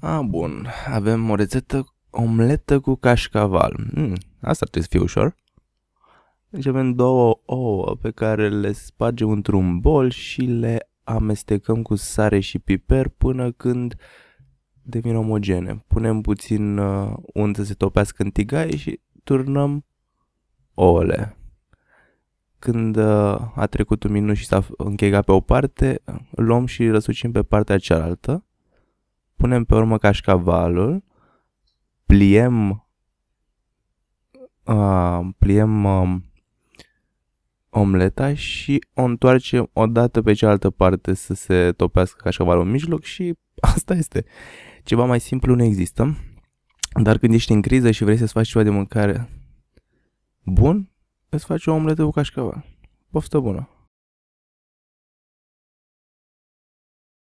A, ah, bun, avem o rețetă omletă cu cașcaval. Mm, asta trebuie să fie ușor. Deci avem două ouă pe care le spargem într-un bol și le amestecăm cu sare și piper până când devin omogene. Punem puțin uh, unt să se topească în tigaie și turnăm ouăle. Când uh, a trecut un minut și s-a închegat pe o parte, luăm și răsucim pe partea cealaltă punem pe urmă cașcavalul, pliem, uh, pliem uh, omleta și o întoarcem o dată pe cealaltă parte să se topească cașcavalul în mijloc și asta este. Ceva mai simplu nu există, dar când ești în criză și vrei să-ți faci ceva de mâncare bun, îți faci o omletă cu cașcaval. Poftă bună!